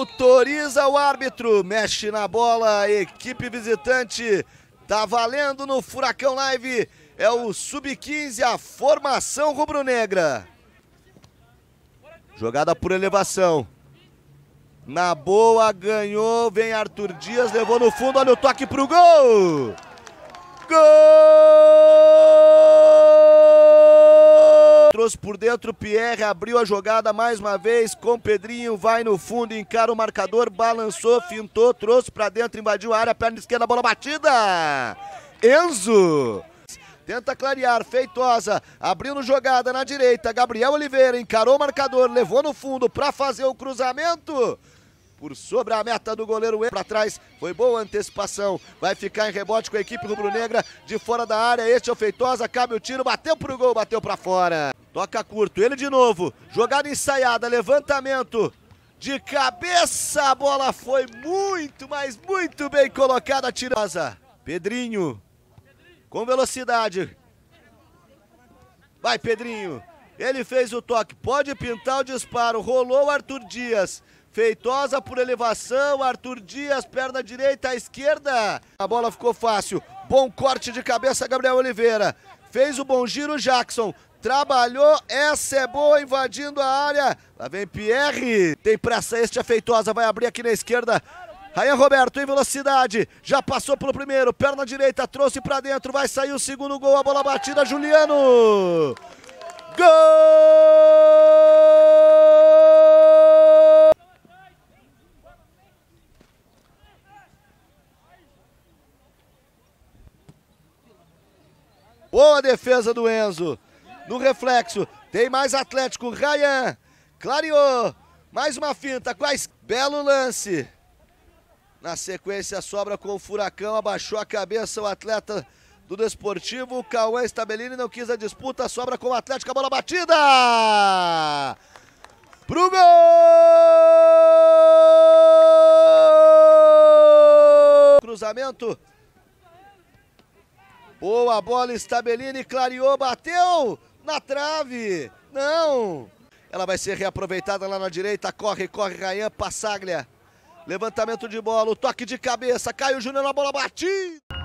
autoriza o árbitro, mexe na bola, equipe visitante, tá valendo no Furacão Live, é o Sub-15, a formação rubro-negra. Jogada por elevação. Na boa, ganhou, vem Arthur Dias, levou no fundo, olha o toque pro gol! Gol! por dentro, Pierre abriu a jogada mais uma vez com Pedrinho, vai no fundo, encara o marcador, balançou, fintou, trouxe para dentro, invadiu a área, perna esquerda, bola batida. Enzo tenta clarear, Feitosa, abrindo jogada na direita, Gabriel Oliveira encarou o marcador, levou no fundo para fazer o cruzamento por sobre a meta do goleiro para trás. Foi boa antecipação. Vai ficar em rebote com a equipe rubro-negra de fora da área. Este é o Feitosa, cabe o tiro, bateu pro gol, bateu para fora. Toca curto, ele de novo. Jogada ensaiada, levantamento. De cabeça, a bola foi muito, mas muito bem colocada, tirosa. Pedrinho, com velocidade. Vai, Pedrinho. Ele fez o toque, pode pintar o disparo. Rolou Arthur Dias. Feitosa por elevação, Arthur Dias, perna direita à esquerda. A bola ficou fácil. Bom corte de cabeça, Gabriel Oliveira. Fez o bom giro, Jackson. Trabalhou, essa é boa, invadindo a área. Lá vem Pierre. Tem pressa este, é Feitosa vai abrir aqui na esquerda. Rayan Roberto em velocidade, já passou pelo primeiro, perna direita, trouxe para dentro, vai sair o segundo gol, a bola batida, Juliano. Gol! Boa defesa do Enzo. No reflexo, tem mais Atlético. Ryan clareou. Mais uma finta. Quais... Belo lance. Na sequência, sobra com o Furacão. Abaixou a cabeça o atleta do Desportivo. Cauã Stabellini não quis a disputa. Sobra com o Atlético. A bola batida. Pro gol! Cruzamento Boa bola, Estabelini clareou, bateu na trave. Não! Ela vai ser reaproveitada lá na direita. Corre, corre, Rayan Passaglia. Levantamento de bola, o toque de cabeça. o Júnior na bola batida.